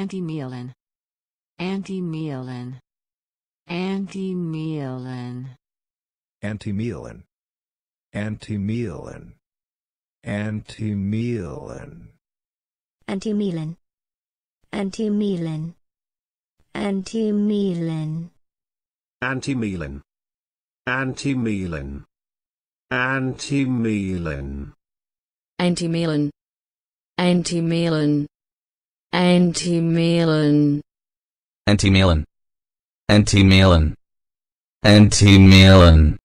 Anti-Mielin. Anti-Mielin. Anti-Mielin. Anti-Mielin. Anti-Mielin. Anti-Mielin. Anti-Mielin. Anti-Mielin. Anti-Mielin. Anti-Mielin. Anti-Mielin. Anti-Mielin. Anti-Mielin. Anti-Mielin anti Antimelon. anti Antimelon.